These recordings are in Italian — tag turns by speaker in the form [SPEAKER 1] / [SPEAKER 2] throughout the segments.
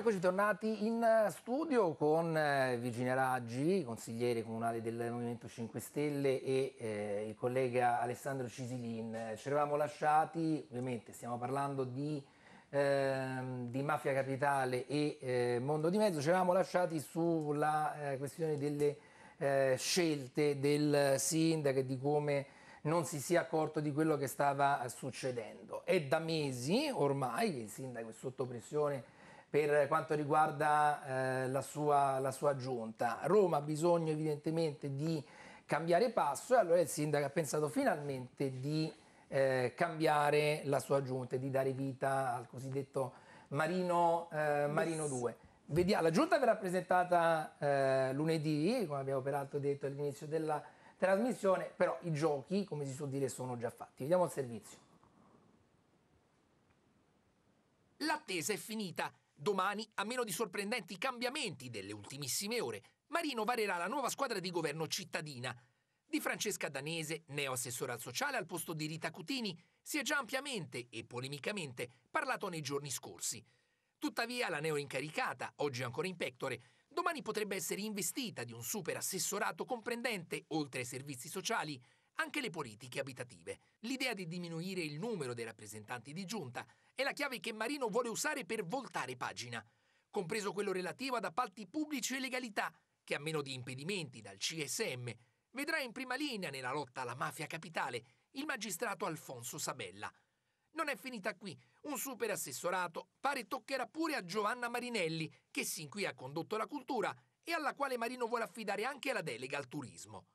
[SPEAKER 1] Allora, eccoci tornati in studio con eh, Virginia Raggi, consigliere comunale del Movimento 5 Stelle e eh, il collega Alessandro Cisilin. Ci eravamo lasciati, ovviamente stiamo parlando di, eh, di Mafia Capitale e eh, Mondo di Mezzo, ci eravamo lasciati sulla eh, questione delle eh, scelte del sindaco e di come non si sia accorto di quello che stava succedendo. È da mesi ormai che il sindaco è sotto pressione per quanto riguarda eh, la, sua, la sua giunta. Roma ha bisogno evidentemente di cambiare passo e allora il sindaco ha pensato finalmente di eh, cambiare la sua giunta e di dare vita al cosiddetto Marino, eh, Marino 2. Vediamo, la giunta verrà presentata eh, lunedì, come abbiamo peraltro detto all'inizio della trasmissione, però i giochi, come si suol dire, sono già fatti. Vediamo il servizio. L'attesa è finita. Domani, a meno di sorprendenti cambiamenti delle ultimissime ore, Marino varerà la nuova squadra di governo cittadina. Di Francesca Danese, neo assessora al sociale al posto di Rita Cutini, si è già ampiamente e polemicamente parlato nei giorni scorsi. Tuttavia la neo incaricata, oggi ancora in pectore, domani potrebbe essere investita di un super assessorato comprendente, oltre ai servizi sociali, anche le politiche abitative. L'idea di diminuire il numero dei rappresentanti di giunta è la chiave che Marino vuole usare per voltare pagina, compreso quello relativo ad appalti pubblici e legalità, che a meno di impedimenti dal CSM vedrà in prima linea nella lotta alla mafia capitale il magistrato Alfonso Sabella. Non è finita qui. Un super assessorato pare toccherà pure a Giovanna Marinelli, che sin qui ha condotto la cultura e alla quale Marino vuole affidare anche la delega al turismo.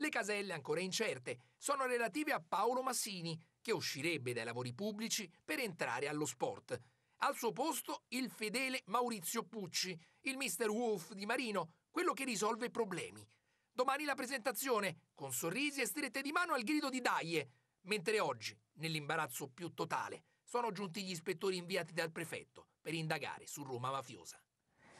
[SPEAKER 1] Le caselle ancora incerte sono relative a Paolo Massini, che uscirebbe dai lavori pubblici per entrare allo sport. Al suo posto il fedele Maurizio Pucci, il Mr. Wolf di Marino, quello che risolve problemi. Domani la presentazione, con sorrisi e strette di mano al grido di Daie, mentre oggi, nell'imbarazzo più totale, sono giunti gli ispettori inviati dal prefetto per indagare su Roma mafiosa.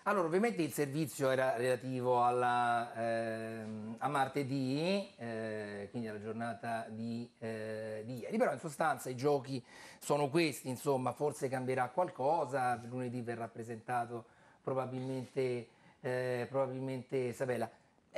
[SPEAKER 1] Allora, ovviamente il servizio era relativo alla, ehm, a martedì, eh, quindi alla giornata di, eh, di, ieri, però in sostanza i giochi sono questi, insomma, forse cambierà qualcosa, lunedì verrà presentato probabilmente, eh, probabilmente Sabella.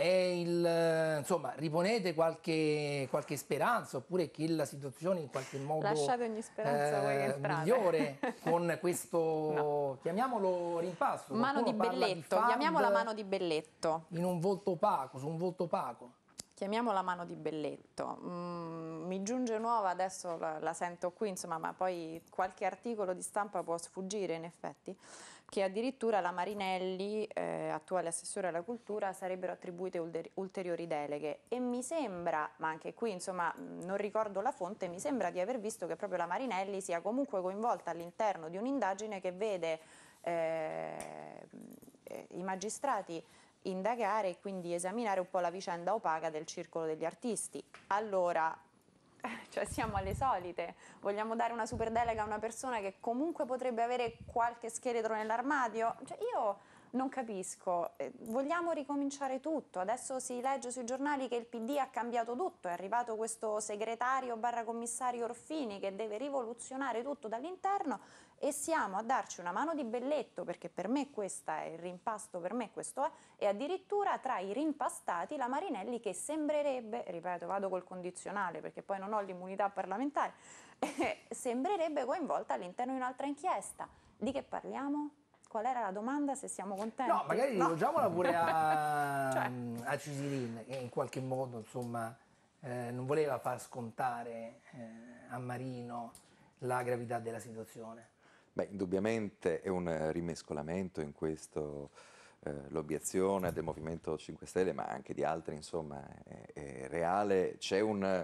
[SPEAKER 1] Il, insomma, riponete qualche, qualche, speranza oppure che la situazione in qualche modo Lasciate ogni speranza eh, migliore con questo, no. chiamiamolo rimpasto. Mano di Belletto, di chiamiamola mano di Belletto. In un volto opaco, su un volto opaco.
[SPEAKER 2] Chiamiamola mano di Belletto. Mm, mi giunge nuova, adesso la, la sento qui, insomma, ma poi qualche articolo di stampa può sfuggire in effetti che addirittura alla Marinelli, eh, attuale assessore alla cultura, sarebbero attribuite ulteriori deleghe e mi sembra, ma anche qui insomma non ricordo la fonte, mi sembra di aver visto che proprio la Marinelli sia comunque coinvolta all'interno di un'indagine che vede eh, i magistrati indagare e quindi esaminare un po' la vicenda opaca del circolo degli artisti. Allora, cioè siamo alle solite, vogliamo dare una super delega a una persona che comunque potrebbe avere qualche scheletro nell'armadio? Cioè io non capisco, eh, vogliamo ricominciare tutto, adesso si legge sui giornali che il PD ha cambiato tutto, è arrivato questo segretario barra commissario Orfini che deve rivoluzionare tutto dall'interno, e siamo a darci una mano di belletto perché per me questo è il rimpasto, per me questo è e addirittura tra i rimpastati la Marinelli che sembrerebbe, ripeto vado col condizionale perché poi non ho l'immunità parlamentare, sembrerebbe coinvolta all'interno di un'altra inchiesta. Di che parliamo? Qual era la domanda? Se siamo contenti? No, magari no. rivolgiamola pure a,
[SPEAKER 1] cioè, cioè. a Cisirin, che in qualche modo insomma, eh, non voleva far scontare eh, a Marino la gravità della situazione.
[SPEAKER 3] Beh, indubbiamente è un eh, rimescolamento in questo eh, l'obiezione del Movimento 5 Stelle, ma anche di altri, insomma, è, è reale. C'è un,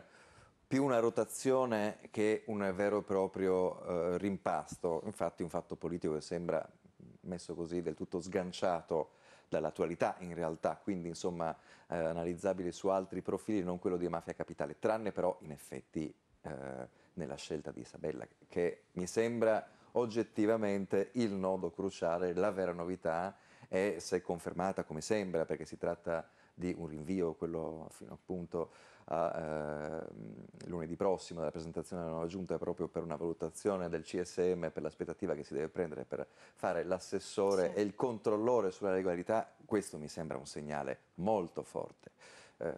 [SPEAKER 3] più una rotazione che un vero e proprio eh, rimpasto. Infatti un fatto politico che sembra messo così del tutto sganciato dall'attualità in realtà, quindi insomma eh, analizzabile su altri profili, non quello di Mafia Capitale, tranne però in effetti eh, nella scelta di Isabella, che mi sembra oggettivamente il nodo cruciale, la vera novità è se confermata come sembra, perché si tratta di un rinvio, quello fino appunto a eh, lunedì prossimo della presentazione della nuova giunta proprio per una valutazione del CSM per l'aspettativa che si deve prendere per fare l'assessore sì. e il controllore sulla regolarità, questo mi sembra un segnale molto forte. Eh,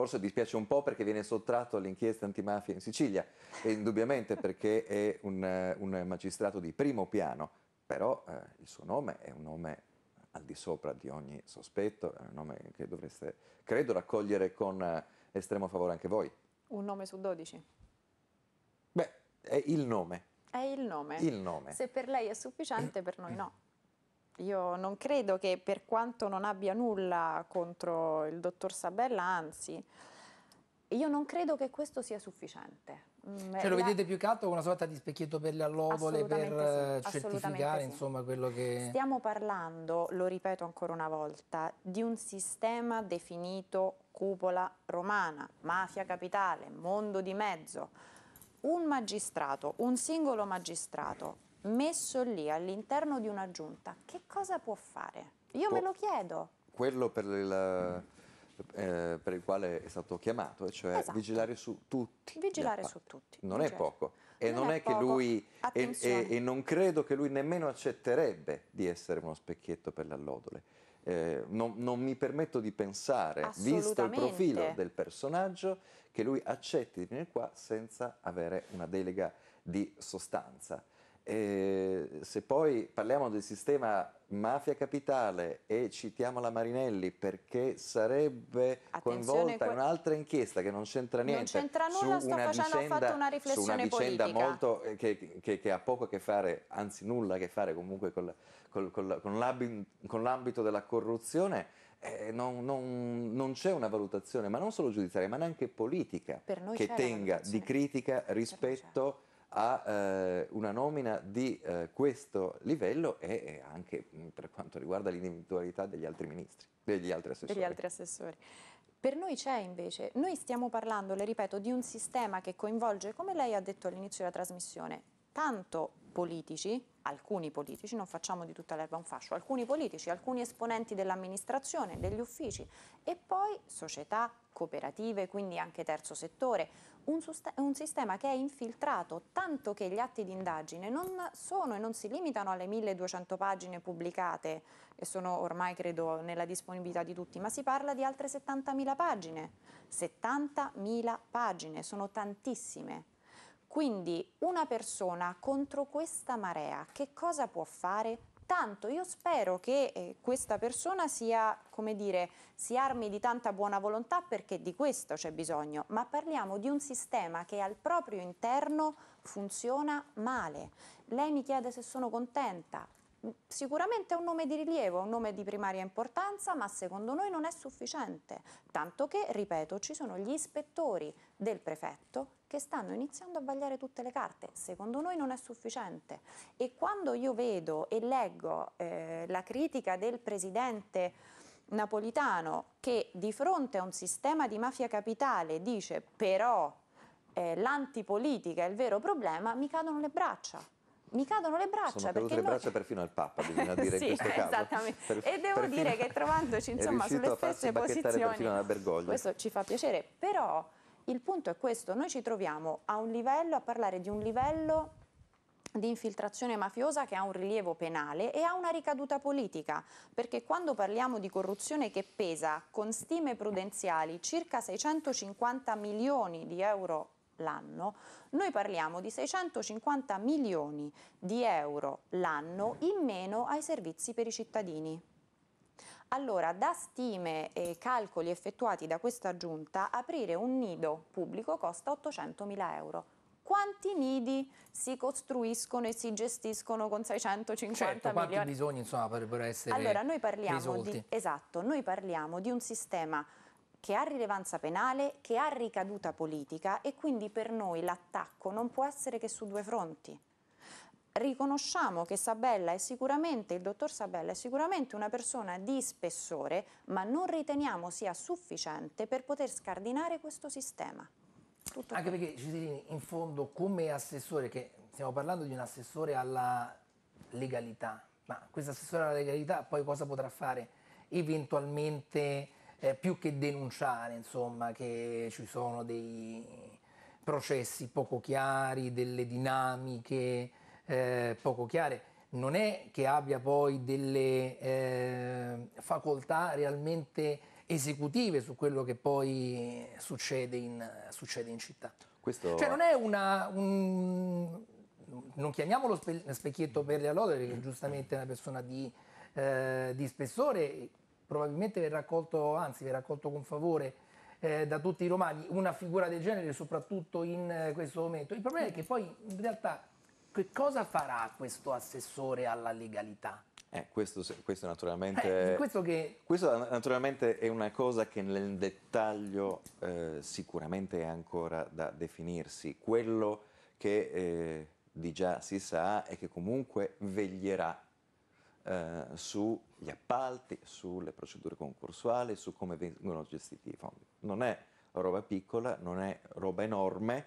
[SPEAKER 3] forse dispiace un po' perché viene sottratto all'inchiesta antimafia in Sicilia, e indubbiamente perché è un, un magistrato di primo piano, però eh, il suo nome è un nome al di sopra di ogni sospetto, è un nome che dovreste, credo, raccogliere con eh, estremo favore anche voi.
[SPEAKER 2] Un nome su 12?
[SPEAKER 3] Beh, è il nome. È
[SPEAKER 2] il nome. Il nome. Se per lei è sufficiente, per noi no. Io non credo che per quanto non abbia nulla contro il dottor Sabella, anzi, io non credo che questo sia sufficiente. Mm, cioè, eh, lo vedete
[SPEAKER 1] più che altro una sorta di specchietto per le allobole per sì, eh, certificare insomma, sì. quello che... Stiamo
[SPEAKER 2] parlando, lo ripeto ancora una volta, di un sistema definito cupola romana, mafia capitale, mondo di mezzo. Un magistrato, un singolo magistrato messo lì all'interno di una giunta, che cosa può fare? Io può, me lo chiedo.
[SPEAKER 3] Quello per il, eh, per il, quale è stato chiamato, cioè esatto. vigilare su tutti.
[SPEAKER 2] Vigilare su tutti. Non vigilare. è poco.
[SPEAKER 3] E non, non è, è che lui, e, e, e, non credo che lui nemmeno accetterebbe di essere uno specchietto per le allodole. Eh, non, non, mi permetto di pensare, visto il profilo del personaggio, che lui accetti di venire qua senza avere una delega di sostanza. Eh, se poi parliamo del sistema mafia capitale e citiamo la Marinelli perché sarebbe Attenzione, coinvolta in un'altra inchiesta che non c'entra niente non c'entra nulla, sto facendo, vicenda, fatto una riflessione su una vicenda molto, eh, che, che, che, ha poco a che fare, anzi nulla a che fare comunque con, la, con, con l'ambito della corruzione eh, non, non, non c'è una valutazione, ma non solo giudiziaria, ma neanche politica, che tenga di critica rispetto a eh, una nomina di eh, questo livello e anche mm, per quanto riguarda l'individualità degli altri ministri, degli altri assessori. Degli altri
[SPEAKER 2] assessori. Per noi c'è invece, noi stiamo parlando, le ripeto, di un sistema che coinvolge, come lei ha detto all'inizio della trasmissione, tanto politici, alcuni politici, non facciamo di tutta l'erba un fascio, alcuni politici, alcuni esponenti dell'amministrazione, degli uffici e poi società, cooperative, quindi anche terzo settore, un, un sistema che è infiltrato, tanto che gli atti di indagine non sono e non si limitano alle 1200 pagine pubblicate, e sono ormai credo nella disponibilità di tutti, ma si parla di altre 70.000 pagine. 70.000 pagine, sono tantissime. Quindi una persona contro questa marea che cosa può fare? tanto io spero che eh, questa persona sia, come dire, si armi di tanta buona volontà perché di questo c'è bisogno, ma parliamo di un sistema che al proprio interno funziona male. Lei mi chiede se sono contenta, mm, sicuramente è un nome di rilievo, un nome di primaria importanza, ma secondo noi non è sufficiente, tanto che, ripeto, ci sono gli ispettori del prefetto che stanno iniziando a vagliare tutte le carte. Secondo noi non è sufficiente. E quando io vedo e leggo eh, la critica del Presidente Napolitano che di fronte a un sistema di mafia capitale dice però eh, l'antipolitica è il vero problema, mi cadono le braccia mi cadono le braccia. Sono cadute le noi...
[SPEAKER 3] braccia perfino al Papa, bisogna dire sì, in questo caso. Per, e devo dire che
[SPEAKER 2] trovandoci insomma, sulle stesse posizioni, questo ci fa piacere, però il punto è questo, noi ci troviamo a, livello, a parlare di un livello di infiltrazione mafiosa che ha un rilievo penale e ha una ricaduta politica, perché quando parliamo di corruzione che pesa con stime prudenziali circa 650 milioni di euro l'anno, noi parliamo di 650 milioni di euro l'anno in meno ai servizi per i cittadini. Allora, da stime e calcoli effettuati da questa giunta, aprire un nido pubblico costa 800.000 euro. Quanti nidi si costruiscono e si gestiscono con 650 certo, milioni? Quanti
[SPEAKER 1] bisogni insomma, potrebbero essere allora, noi parliamo Di,
[SPEAKER 2] esatto, noi parliamo di un sistema che ha rilevanza penale, che ha ricaduta politica e quindi per noi l'attacco non può essere che su due fronti riconosciamo che Sabella è sicuramente, il dottor Sabella è sicuramente una persona di spessore, ma non riteniamo sia sufficiente per poter scardinare questo sistema.
[SPEAKER 1] Tutto Anche qua. perché Cisirini, in fondo, come assessore, che stiamo parlando di un assessore alla legalità, ma questo assessore alla legalità poi cosa potrà fare? Eventualmente eh, più che denunciare, insomma, che ci sono dei processi poco chiari, delle dinamiche eh, poco chiare. Non è che abbia poi delle eh, facoltà realmente esecutive su quello che poi succede in, succede in città. Questo... Cioè non è una... Un, non chiamiamolo spe, specchietto per le allodere, che giustamente è una persona di, eh, di spessore, probabilmente verrà accolto, anzi verrà accolto con favore eh, da tutti i romani, una figura del genere soprattutto in eh, questo momento. Il problema è che poi in realtà che cosa farà questo assessore alla legalità?
[SPEAKER 3] Eh, questo, questo, naturalmente, eh, questo, che... questo, naturalmente, è una cosa che nel dettaglio eh, sicuramente è ancora da definirsi. Quello che eh, di già si sa è che comunque veglierà eh, sugli appalti, sulle procedure concorsuali, su come vengono gestiti i fondi. Non è roba piccola, non è roba enorme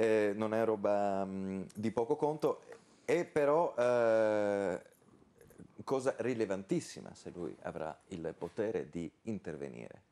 [SPEAKER 3] eh, non è roba mh, di poco conto, è però eh, cosa rilevantissima se lui avrà il potere di intervenire.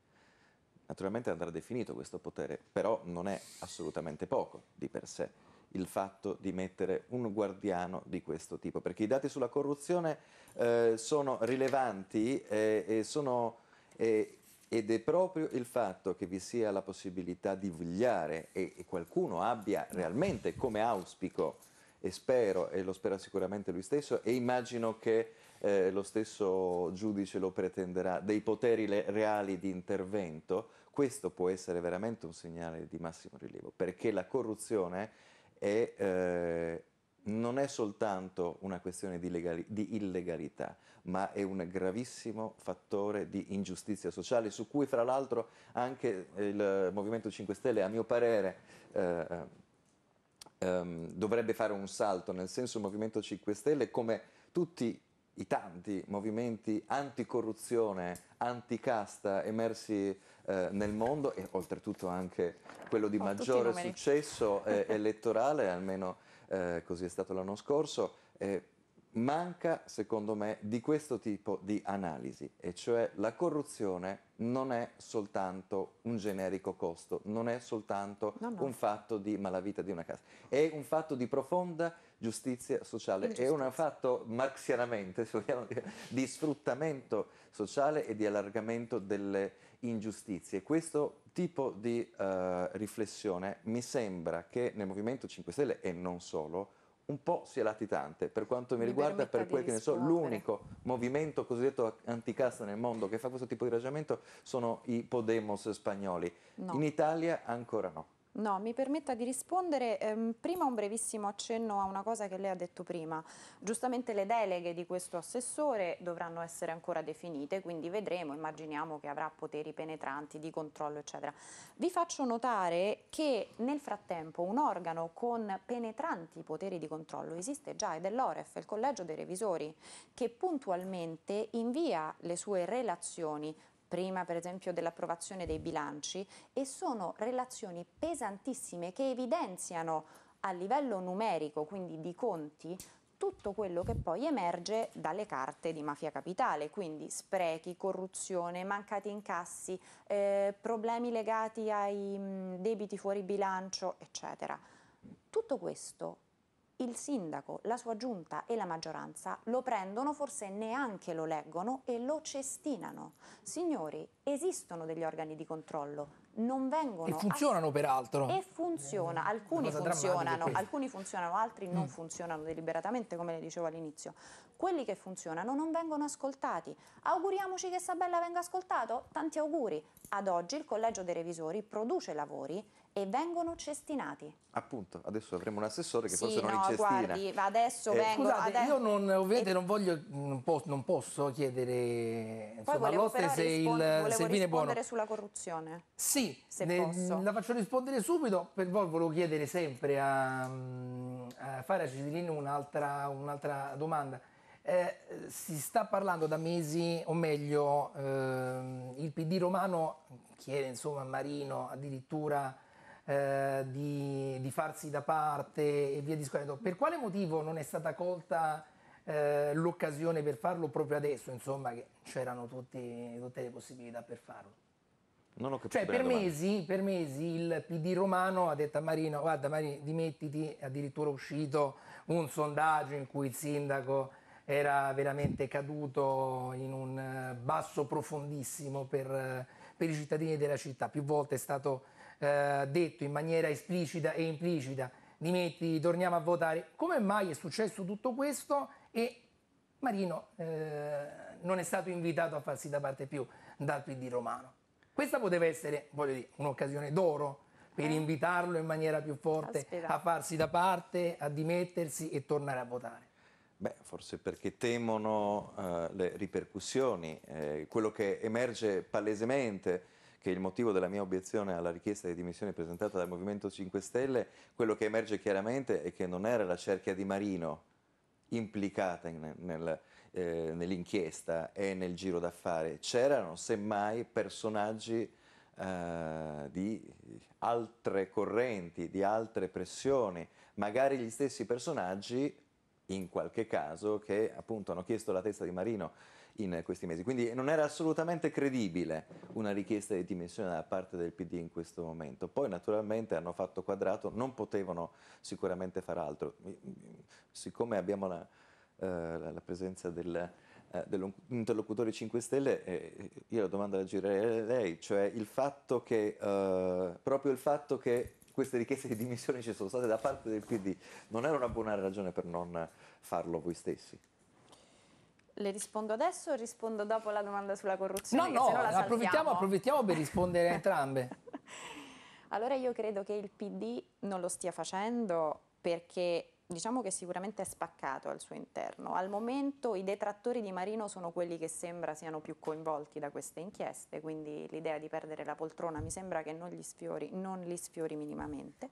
[SPEAKER 3] Naturalmente andrà definito questo potere, però non è assolutamente poco di per sé il fatto di mettere un guardiano di questo tipo, perché i dati sulla corruzione eh, sono rilevanti eh, e sono eh, ed è proprio il fatto che vi sia la possibilità di vegliare e, e qualcuno abbia realmente come auspico, e spero, e lo spera sicuramente lui stesso, e immagino che eh, lo stesso giudice lo pretenderà, dei poteri reali di intervento, questo può essere veramente un segnale di massimo rilievo, perché la corruzione è, eh, non è soltanto una questione di, legali, di, illegalità, ma è un gravissimo fattore di ingiustizia sociale su cui fra l'altro anche eh, il Movimento 5 Stelle, a mio parere, eh, eh, ehm, dovrebbe fare un salto, nel senso il Movimento 5 Stelle come tutti i tanti movimenti anticorruzione, anticasta emersi eh, nel mondo e oltretutto anche quello di oh, maggiore successo eh, elettorale, almeno eh, così è stato l'anno scorso, eh, manca secondo me di questo tipo di analisi, e cioè la corruzione non è soltanto un generico costo, non è soltanto no, no. un fatto di malavita di una casa, è un fatto di profonda giustizia sociale. Giustizia. È un fatto marxianamente, se vogliamo dire, di sfruttamento sociale e di allargamento delle ingiustizie. Questo tipo di uh, riflessione mi sembra che nel Movimento 5 Stelle e non solo un po' sia latitante per quanto mi riguarda, per quel che ne so, l'unico movimento cosiddetto anticasta nel mondo che fa questo tipo di ragionamento sono i Podemos spagnoli. No. In Italia ancora no.
[SPEAKER 2] No, mi permetta di rispondere ehm, prima un brevissimo accenno a una cosa che lei ha detto prima. Giustamente le deleghe di questo assessore dovranno essere ancora definite, quindi vedremo, immaginiamo che avrà poteri penetranti di controllo, eccetera. Vi faccio notare che nel frattempo un organo con penetranti poteri di controllo esiste già ed è l'OREF, il Collegio dei Revisori, che puntualmente invia le sue relazioni prima per esempio dell'approvazione dei bilanci e sono relazioni pesantissime che evidenziano a livello numerico, quindi di conti, tutto quello che poi emerge dalle carte di mafia capitale, quindi sprechi, corruzione, mancati incassi, eh, problemi legati ai mh, mm, debiti fuori bilancio, eccetera. Tutto questo il sindaco, la sua giunta e la maggioranza lo prendono, forse neanche lo leggono e lo cestinano. Signori, esistono degli organi di controllo, non vengono... E
[SPEAKER 1] funzionano peraltro. E
[SPEAKER 2] funziona, alcuni funzionano, alcuni funzionano, altri non mm. funzionano deliberatamente come le dicevo all'inizio. Quelli che funzionano non vengono ascoltati. Auguriamoci che Sabella venga ascoltato? Tanti auguri. Ad oggi il Collegio dei Revisori produce lavori e vengono cestinati.
[SPEAKER 3] Appunto, adesso avremo un assessore che sì, forse
[SPEAKER 2] non no, incestina. Guardi, adesso eh, vengono, scusate, adesso... io
[SPEAKER 1] non, ovviamente eh, non voglio, non posso, non posso chiedere insomma, Lotte se il se viene buono.
[SPEAKER 2] sulla corruzione.
[SPEAKER 1] Sì, se ne, posso. la faccio rispondere subito, per poi volevo chiedere sempre a, mm, a fare a Cecilino un'altra, un'altra domanda. Eh, si sta parlando da mesi, o meglio, eh, il PD romano chiede insomma a Marino addirittura eh, di, di, farsi da parte e via discorrendo. Per quale motivo non è stata colta eh, l'occasione per farlo proprio adesso, insomma, che c'erano tutte, tutte le possibilità per farlo?
[SPEAKER 3] Non ho capito. Cioè, per mesi,
[SPEAKER 1] per mesi, il PD romano ha detto a Marino: Guarda, Marino, dimettiti. È uscito un sondaggio in cui il sindaco era veramente caduto in un eh, basso profondissimo per, eh, per i cittadini della città. Più volte è stato eh, detto in maniera esplicita e implicita, dimetti, torniamo a votare, come mai è successo tutto questo e Marino eh, non è stato invitato a farsi da parte più dal PD romano? Questa poteva essere, voglio dire, un'occasione d'oro per eh? invitarlo in maniera più forte Aspetta. a farsi da parte, a dimettersi e tornare a votare.
[SPEAKER 3] Beh, forse perché temono uh, le ripercussioni, eh, quello che emerge palesemente che il motivo della mia obiezione alla richiesta di dimissioni presentata dal Movimento 5 Stelle, quello che emerge chiaramente è che non era la cerchia di Marino implicata in, nel, eh, nell'inchiesta e nel giro d'affari, c'erano semmai personaggi eh, di altre correnti, di altre pressioni, magari gli stessi personaggi in qualche caso che appunto hanno chiesto la testa di Marino in questi mesi. Quindi non era assolutamente credibile una richiesta di dimissione da parte del PD in questo momento. Poi naturalmente hanno fatto quadrato, non potevano sicuramente far altro. Siccome abbiamo la, eh, la presenza del, eh, dell'interlocutore 5 Stelle, eh, io la domanda la girerei a lei, cioè il fatto che, eh, proprio il fatto che queste richieste di dimissione ci sono state da parte del PD non era una buona ragione per non farlo voi stessi?
[SPEAKER 2] Le rispondo adesso o rispondo dopo la domanda sulla corruzione? No, no, approfittiamo,
[SPEAKER 3] approfittiamo per rispondere a entrambe.
[SPEAKER 2] allora io credo che il PD non lo stia facendo perché diciamo che sicuramente è spaccato al suo interno. Al momento i detrattori di Marino sono quelli che sembra siano più coinvolti da queste inchieste, quindi l'idea di perdere la poltrona mi sembra che non li sfiori, non li sfiori minimamente.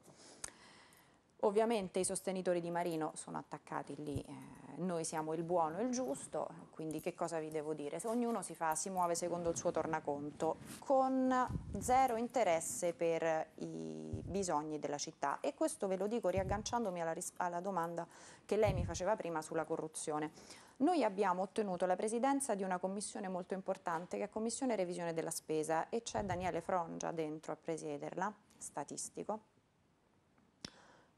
[SPEAKER 2] Ovviamente i sostenitori di Marino sono attaccati lì, eh, noi siamo il buono e il giusto, quindi che cosa vi devo dire? ognuno si, fa, si muove secondo il suo tornaconto, con zero interesse per i bisogni della città e questo ve lo dico riagganciandomi alla, alla domanda che lei mi faceva prima sulla corruzione. Noi abbiamo ottenuto la presidenza di una commissione molto importante che è Commissione Revisione della Spesa e c'è Daniele Frongia dentro a presiederla, statistico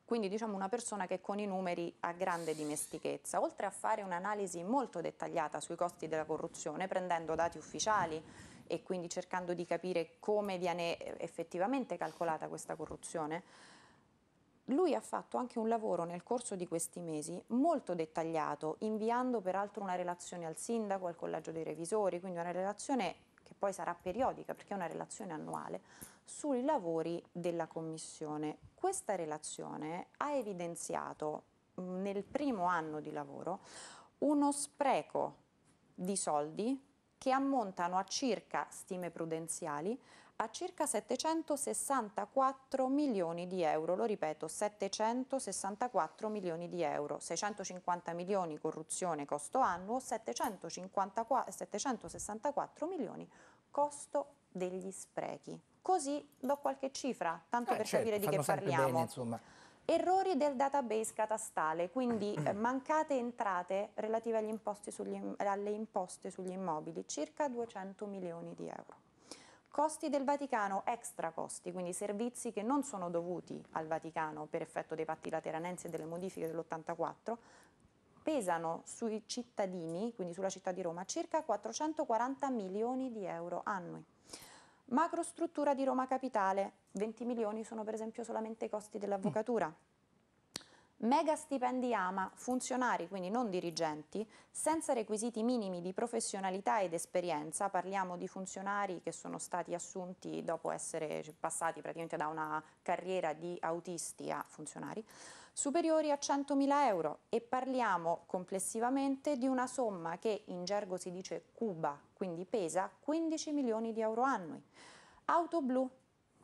[SPEAKER 2] quindi diciamo una persona che con i numeri ha grande dimestichezza, oltre a fare un'analisi molto dettagliata sui costi della corruzione, prendendo dati ufficiali e quindi cercando di capire come viene eh, effettivamente calcolata questa corruzione, lui ha fatto anche un lavoro nel corso di questi mesi molto dettagliato, inviando peraltro una relazione al sindaco, al collegio dei revisori, quindi una relazione che poi sarà periodica perché è una relazione annuale, sui lavori della Commissione. Questa relazione ha evidenziato mm, nel primo anno di lavoro uno spreco di soldi che ammontano a circa, stime prudenziali, a circa 764 milioni di euro, lo ripeto, 764 milioni di euro, 650 milioni corruzione costo annuo, 754, 764 milioni costo degli sprechi così do qualche cifra, tanto eh, per certo, capire di che parliamo. Bene, Errori del database catastale, quindi eh, mancate entrate relative imposte sugli, alle imposte sugli immobili, circa 200 milioni di euro. Costi del Vaticano, extra costi, quindi servizi che non sono dovuti al Vaticano per effetto dei patti lateranensi e delle modifiche dell'84, pesano sui cittadini, quindi sulla città di Roma, circa 440 milioni di euro annui. Macrostruttura di Roma Capitale, 20 milioni sono per esempio solamente i costi dell'avvocatura mega stipendi AMA, funzionari, quindi non dirigenti, senza requisiti minimi di professionalità ed esperienza, parliamo di funzionari che sono stati assunti dopo essere passati praticamente da una carriera di autisti a funzionari, superiori a 100.000 euro e parliamo complessivamente di una somma che in gergo si dice cuba, quindi pesa 15 milioni di euro annui. Auto blu,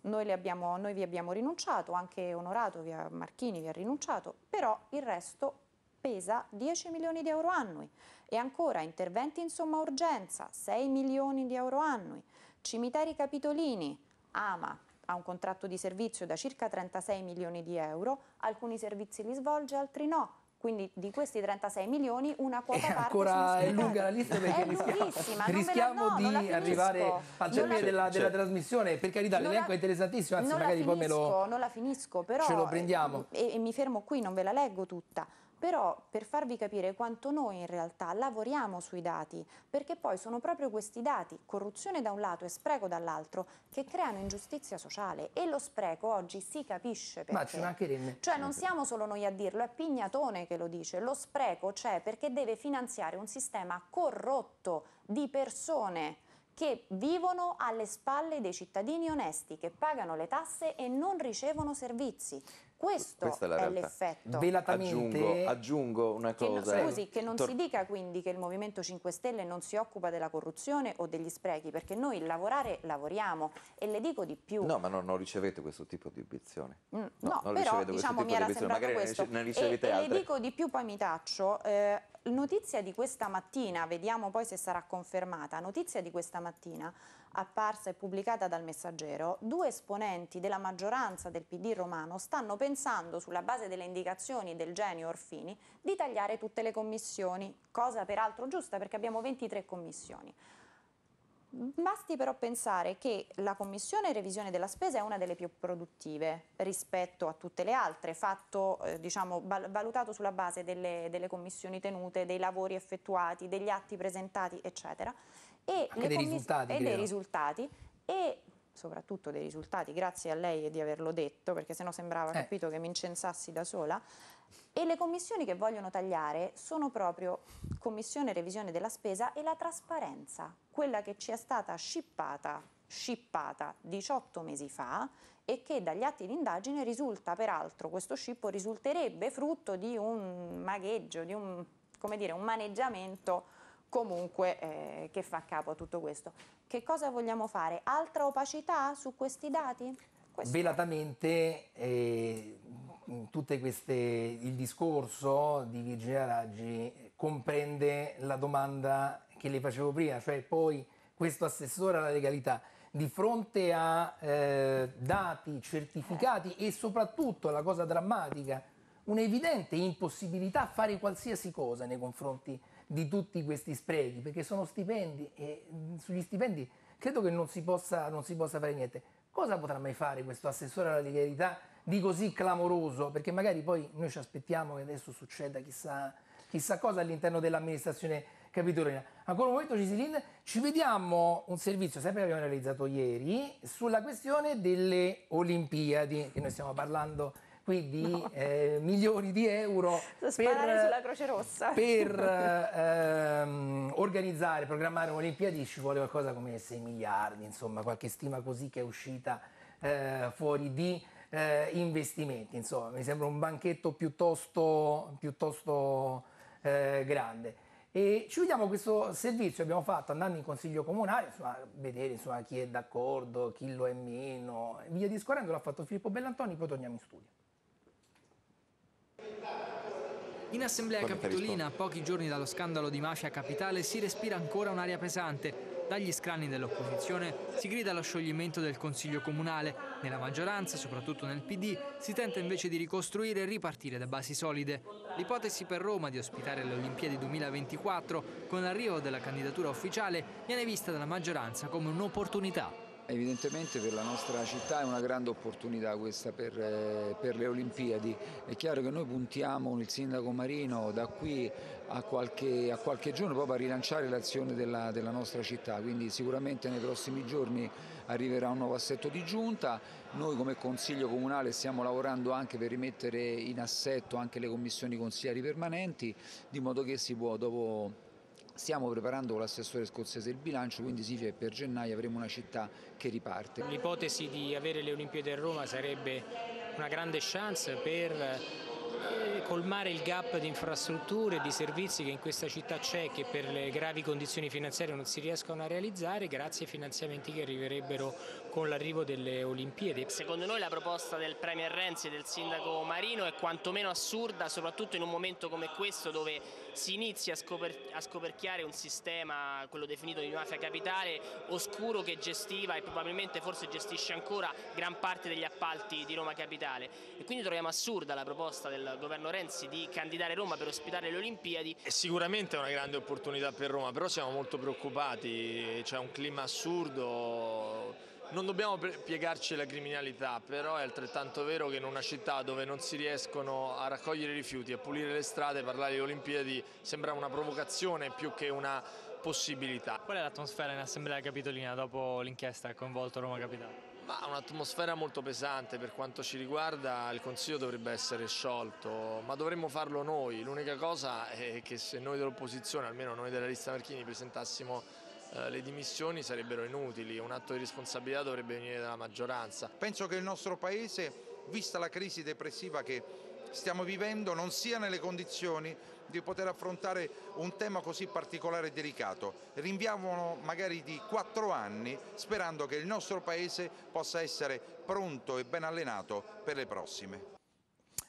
[SPEAKER 2] noi, abbiamo, noi, vi abbiamo rinunciato, anche Onorato, via Marchini vi ha rinunciato, però il resto pesa 10 milioni di euro annui e ancora interventi in somma urgenza 6 milioni di euro annui, cimiteri capitolini, ama ha un contratto di servizio da circa 36 milioni di euro, alcuni servizi li svolge, altri no, quindi di questi 36 milioni una quota è eh, ancora è lunga la lista
[SPEAKER 1] perché è rischiamo, rischiamo la, no, di arrivare al termine della, della, cioè, trasmissione. Per carità, l'elenco è interessantissimo, anzi magari finisco, poi me lo... Non
[SPEAKER 2] la finisco, però... Ce lo prendiamo. E, e mi fermo qui, non ve la leggo tutta però per farvi capire quanto noi in realtà lavoriamo sui dati, perché poi sono proprio questi dati, corruzione da un lato e spreco dall'altro, che creano ingiustizia sociale e lo spreco oggi si capisce perché. Ma ci
[SPEAKER 1] mancherebbe. Cioè non siamo
[SPEAKER 2] solo noi a dirlo, è Pignatone che lo dice, lo spreco c'è perché deve finanziare un sistema corrotto di persone che vivono alle spalle dei cittadini onesti, che pagano le tasse e non ricevono servizi. Questo Questa è, è l'effetto. Velatamente... Aggiungo,
[SPEAKER 3] aggiungo una cosa. Che, scusi, che non Tor si
[SPEAKER 2] dica quindi che il Movimento 5 Stelle non si occupa della corruzione o degli sprechi, perché noi lavorare lavoriamo e le dico di più. No,
[SPEAKER 3] ma no, non ricevete questo tipo di obiezione.
[SPEAKER 2] Mm, no, no, non però diciamo mi era sembrato Magari questo. Ne ricevete e, altre. e le dico di più, poi mi taccio. Eh, notizia di questa mattina, vediamo poi se sarà confermata, notizia di questa mattina apparsa e pubblicata dal Messaggero, due esponenti della maggioranza del PD romano stanno pensando, sulla base delle indicazioni del genio Orfini, di tagliare tutte le commissioni, cosa peraltro giusta perché abbiamo 23 commissioni. Basti però pensare che la commissione revisione della spesa è una delle più produttive rispetto a tutte le altre, fatto, eh, diciamo, valutato sulla base delle, delle commissioni tenute, dei lavori effettuati, degli atti presentati, eccetera e dei risultati, e dei risultati e soprattutto dei risultati, grazie a lei di averlo detto, perché sennò sembrava eh. capito che mi incensassi da sola. E le commissioni che vogliono tagliare sono proprio commissione revisione della spesa e la trasparenza, quella che ci è stata scippata, scippata 18 mesi fa e che dagli atti di indagine risulta, peraltro, questo scippo risulterebbe frutto di un magheggio, di un, dire, un maneggiamento comunque eh, che fa capo a tutto questo. Che cosa vogliamo fare? Altra opacità su questi dati?
[SPEAKER 1] Questo Velatamente eh, queste, il discorso di Virginia Raggi comprende la domanda che le facevo prima, cioè poi questo assessore alla legalità di fronte a eh, dati certificati e soprattutto la cosa drammatica, un'evidente impossibilità a fare qualsiasi cosa nei confronti di tutti questi sprechi, perché sono stipendi e mm, sugli stipendi credo che non si possa, non si possa fare niente. Cosa potrà mai fare questo assessore alla legalità di così clamoroso? Perché magari poi noi ci aspettiamo che adesso succeda chissà, chissà cosa all'interno dell'amministrazione capitolina. Ancora un momento Cisilin, ci vediamo un servizio sempre che abbiamo realizzato ieri sulla questione delle Olimpiadi, che noi stiamo parlando quindi no. eh, milioni di euro per,
[SPEAKER 2] per
[SPEAKER 1] ehm, organizzare, programmare un'Olimpiadi ci vuole qualcosa come 6 miliardi, insomma qualche stima così che è uscita eh, fuori di eh, investimenti, insomma mi sembra un banchetto piuttosto, piuttosto eh, grande. E ci vediamo questo servizio che abbiamo fatto andando in consiglio comunale, insomma, vedere insomma, chi è d'accordo, chi lo è meno, via discorrendo, l'ha fatto Filippo Bellantoni, poi torniamo in studio. In assemblea capitolina, a pochi giorni dallo scandalo di mafia capitale, si respira ancora un'aria pesante. Dagli scranni dell'opposizione si grida lo scioglimento del Consiglio Comunale. Nella maggioranza, soprattutto nel PD, si tenta invece di ricostruire e ripartire da basi solide. L'ipotesi per Roma di ospitare le Olimpiadi 2024 con l'arrivo della candidatura ufficiale viene vista dalla maggioranza come un'opportunità. Evidentemente per la nostra città è una grande opportunità questa per, eh, per, le Olimpiadi. È chiaro che noi puntiamo il sindaco Marino da qui a qualche, a qualche giorno proprio a rilanciare l'azione della, della, nostra città, quindi sicuramente nei prossimi giorni arriverà un nuovo assetto di giunta. Noi come Consiglio Comunale stiamo lavorando anche per rimettere in assetto anche le commissioni consigliari permanenti, di modo che si può dopo Stiamo preparando con l'assessore scozzese il bilancio, quindi significa che per gennaio avremo una città che riparte. L'ipotesi di avere le Olimpiadi a Roma sarebbe una grande chance per eh, colmare il gap di infrastrutture e di servizi che in questa città c'è che per le gravi condizioni finanziarie non si riescono a realizzare grazie ai finanziamenti che arriverebbero con l'arrivo delle Olimpiadi. Secondo noi la proposta del Premier Renzi e del Sindaco Marino è quantomeno assurda, soprattutto in un momento come questo dove si inizia a, scoper a scoperchiare un sistema, quello definito di mafia capitale, oscuro che gestiva e probabilmente forse gestisce ancora gran parte degli appalti di Roma Capitale. E quindi troviamo assurda la proposta del governo Renzi di candidare Roma per ospitare le Olimpiadi. È sicuramente una grande opportunità per Roma, però siamo molto preoccupati, c'è un clima assurdo non dobbiamo piegarci alla criminalità, però è altrettanto vero che in una città dove non si riescono a raccogliere i rifiuti, a pulire le strade, parlare di Olimpiadi sembra una provocazione più che una possibilità. Qual è l'atmosfera in Assemblea Capitolina dopo l'inchiesta che ha coinvolto Roma Capitale? Ma un'atmosfera molto pesante per quanto ci riguarda, il Consiglio dovrebbe essere sciolto, ma dovremmo farlo noi. L'unica cosa è che se noi dell'opposizione, almeno noi della lista Marchini, presentassimo
[SPEAKER 3] eh, le dimissioni sarebbero inutili, un atto di responsabilità dovrebbe venire dalla maggioranza. Penso che il nostro Paese, vista la crisi depressiva che stiamo vivendo, non sia nelle condizioni di poter affrontare un tema così particolare e delicato. Rinviavano magari di quattro anni sperando che il nostro Paese possa essere pronto e ben allenato per le prossime.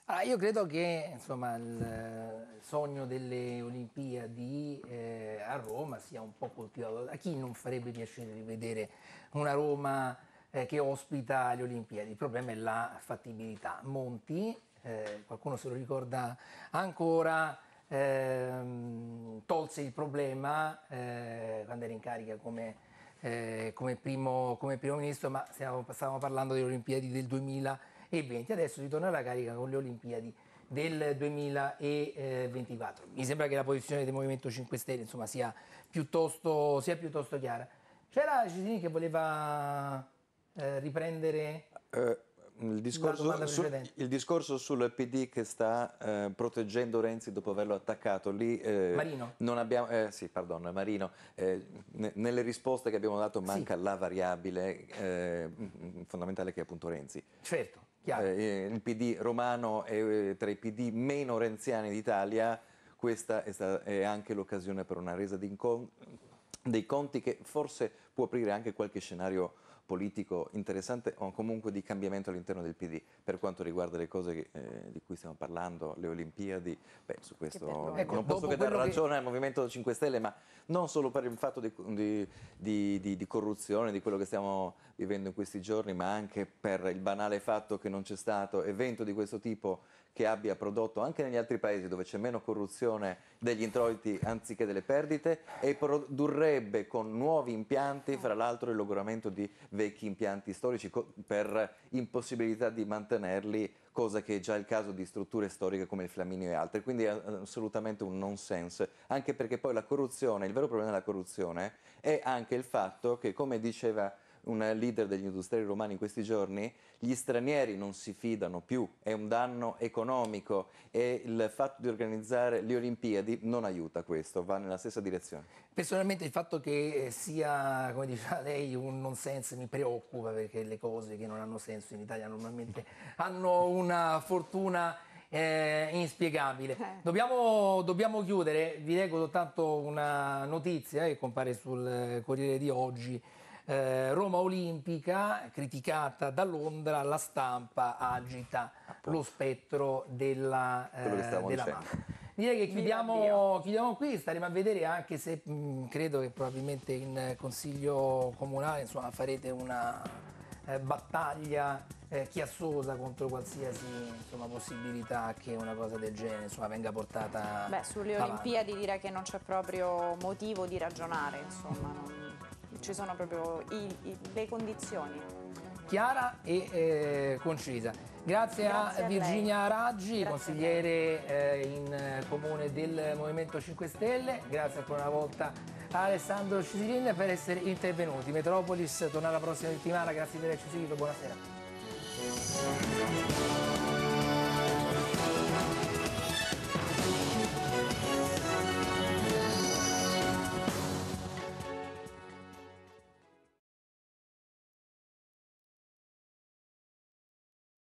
[SPEAKER 1] Allora, io credo che insomma, il sogno delle Olimpiadi eh, a Roma sia un po' coltivato. A chi non farebbe piacere rivedere una Roma eh, che ospita le Olimpiadi? Il problema è la fattibilità. Monti, eh, qualcuno se lo ricorda ancora, ehm, tolse il problema eh, quando era in carica come, eh, come, primo, come primo, ministro, ma stiamo, stavamo parlando delle Olimpiadi del 2000 e 20, adesso si torna alla carica con le Olimpiadi del 2024. Mi sembra che la posizione del Movimento 5 Stelle insomma, sia, piuttosto, sia piuttosto chiara. C'era Cisini che voleva eh, riprendere
[SPEAKER 3] eh, il, discorso sul, il, discorso sul PD che sta eh, proteggendo Renzi dopo averlo attaccato lì. Eh, Marino. Abbiamo, eh, sì, pardon, Marino. Eh, ne, nelle risposte che abbiamo dato manca sì. la variabile mm, mm, fondamentale che è appunto Renzi. Certo. Eh, eh, il PD romano è eh, tra i PD meno renziani d'Italia, questa è, stata, è anche l'occasione per una resa dei conti che forse può aprire anche qualche scenario politico interessante o comunque di cambiamento all'interno del PD per quanto riguarda le cose che, eh, di cui stiamo parlando, le Olimpiadi, beh, su questo ecco, non posso che dare ragione che... al Movimento 5 Stelle, ma non solo per il fatto di, di, di, di, corruzione, di quello che stiamo vivendo in questi giorni, ma anche per il banale fatto che non c'è stato evento di questo tipo che abbia prodotto anche negli altri paesi dove c'è meno corruzione degli introiti anziché delle perdite e produrrebbe con nuovi impianti, fra l'altro il logoramento di vecchi impianti storici per impossibilità di mantenerli cosa che è già il caso di strutture storiche come il Flaminio e altre, quindi è eh, assolutamente un nonsense, anche perché poi la corruzione, il vero problema della corruzione è anche il fatto che, come diceva un leader degli industriali romani in questi giorni, gli stranieri non si fidano più, è un danno economico e il fatto di organizzare le Olimpiadi non aiuta questo, va nella stessa direzione.
[SPEAKER 1] Personalmente il fatto che eh, sia, come diceva lei, un non senso mi preoccupa perché le cose che non hanno senso in Italia normalmente hanno una fortuna eh, inspiegabile. Eh. Dobbiamo, dobbiamo, chiudere, vi leggo soltanto una notizia eh, che compare sul Corriere di oggi eh, Roma Olimpica, criticata da Londra, la stampa agita Appunto. lo spettro della, eh, della mafia. Direi che chiudiamo, chiudiamo, qui, staremo a vedere anche se mh, mm, credo che probabilmente in consiglio comunale insomma, farete una eh, battaglia eh, chiassosa contro qualsiasi insomma, possibilità che una cosa del genere insomma, venga portata Beh, sulle avanti.
[SPEAKER 2] Olimpiadi direi che non c'è proprio motivo di ragionare, insomma, non ci sono proprio i, i, le condizioni.
[SPEAKER 1] Chiara e eh, concisa. Grazie, Grazie a, a Virginia lei. Raggi, Grazie consigliere eh, in comune del Movimento 5 Stelle. Grazie ancora una volta a Alessandro Cisilin per essere intervenuti. Metropolis torna la prossima settimana. Grazie per averci seguito. Buonasera.